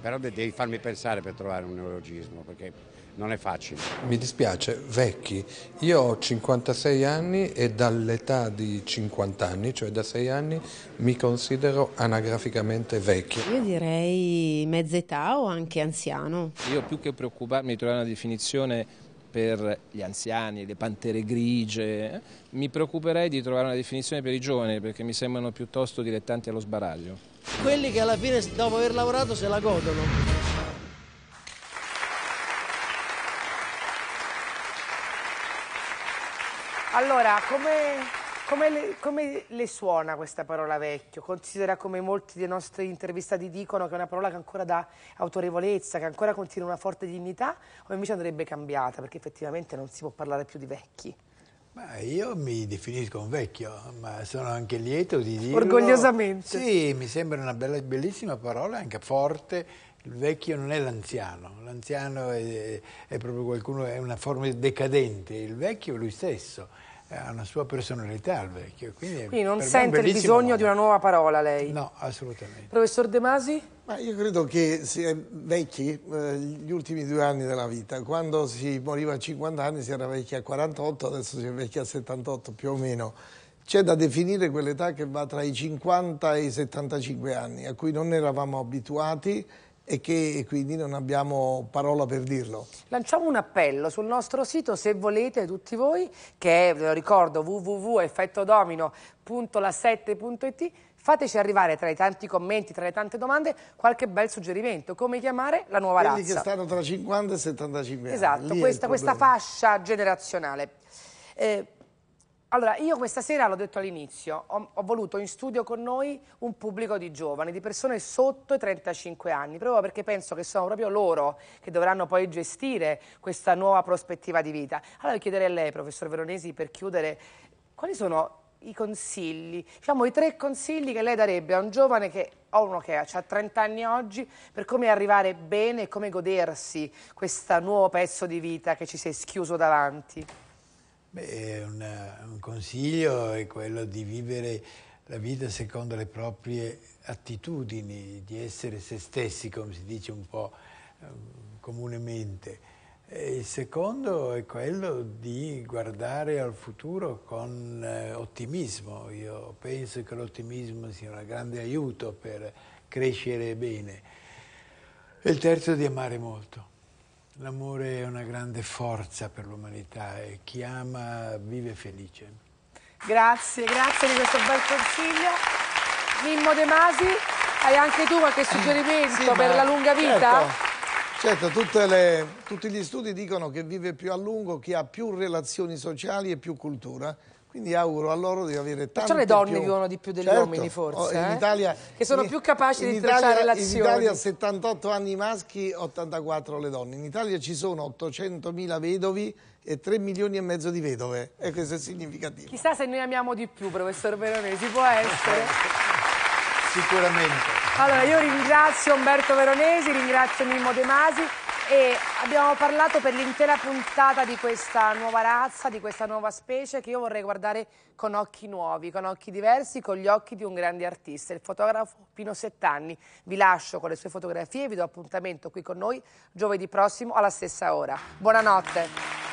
Però devi farmi pensare per trovare un neologismo, perché non è facile. Mi dispiace, vecchi, io ho 56 anni e dall'età di 50 anni, cioè da 6 anni, mi considero anagraficamente vecchio. Io direi mezza età o anche anziano. Io più che preoccuparmi di trovare una definizione per gli anziani, le pantere grigie. Mi preoccuperei di trovare una definizione per i giovani perché mi sembrano piuttosto dilettanti allo sbaraglio. Quelli che alla fine dopo aver lavorato se la godono. Allora, come come le, come le, suona questa parola vecchio? Considera come molti dei nostri intervistati dicono che è una parola che ancora dà autorevolezza, che ancora contiene una forte dignità, o invece andrebbe cambiata, perché effettivamente non si può parlare più di vecchi? Ma io mi definisco un vecchio, ma sono anche lieto di dirlo. Orgogliosamente. Sì, mi sembra una bella, bellissima parola, anche forte, il vecchio non è l'anziano, l'anziano è, è, proprio qualcuno, è una forma decadente, il vecchio è lui stesso eh, ha una sua personalità il vecchio. Quindi, quindi non sente il bisogno modo. di una nuova parola lei? No, assolutamente. Professor De Masi? Ma io credo che si è vecchi eh, gli ultimi due anni della vita. Quando si moriva a 50 anni si era vecchi a 48, adesso si è vecchi a 78 più o meno. C'è da definire quell'età che va tra i 50 e i 75 anni, a cui non eravamo abituati e che quindi non abbiamo parola per dirlo. Lanciamo un appello sul nostro sito, se volete tutti voi, che è, ve lo ricordo, www.effettodomino.la7.it, fateci arrivare tra i tanti commenti, tra le tante domande, qualche bel suggerimento, come chiamare la nuova Quelli razza. Quelli che stanno tra 50 e 75 anni. Esatto, questa, questa fascia generazionale. Eh, allora, io questa sera, l'ho detto all'inizio, ho, ho, voluto in studio con noi un pubblico di giovani, di persone sotto i 35 anni, proprio perché penso che sono proprio loro che dovranno poi gestire questa nuova prospettiva di vita. Allora io chiederei a lei, professor Veronesi, per chiudere, quali sono i consigli, diciamo i tre consigli che lei darebbe a un giovane che, o uno che ha 30 anni oggi, per come arrivare bene e come godersi questo nuovo pezzo di vita che ci si è schiuso davanti? Beh, un, eh, un consiglio è quello di vivere la vita secondo le proprie attitudini, di essere se stessi, come si dice un po' ehm, comunemente. E il secondo è quello di guardare al futuro con eh, ottimismo. Io penso che l'ottimismo sia un grande aiuto per crescere bene. E il terzo è di amare molto. L'amore è una grande forza per l'umanità e chi ama vive felice. Grazie, grazie di questo bel consiglio. Mimmo De Masi, hai anche tu qualche suggerimento sì, per la lunga vita? Certo, certo le, tutti gli studi dicono che vive più a lungo chi ha più relazioni sociali e più cultura. Quindi auguro a loro di avere tanto. Perciò le donne più... vivono di più degli certo. uomini, forse. Oh, in eh? Italia, Che sono più capaci di tracciare relazioni. In Italia 78 anni i maschi, 84 le donne. In Italia ci sono 800.000 vedovi e 3 milioni e mezzo di vedove. E questo è significativo. Chissà se noi amiamo di più, professor Veronesi, può essere. Sicuramente. Allora, io ringrazio Umberto Veronesi, ringrazio Mimmo De Masi. E abbiamo parlato per l'intera puntata di questa nuova razza, di questa nuova specie che io vorrei guardare con occhi nuovi, con occhi diversi, con gli occhi di un grande artista, il fotografo Pino Settanni. Vi lascio con le sue fotografie, e vi do appuntamento qui con noi giovedì prossimo alla stessa ora. Buonanotte.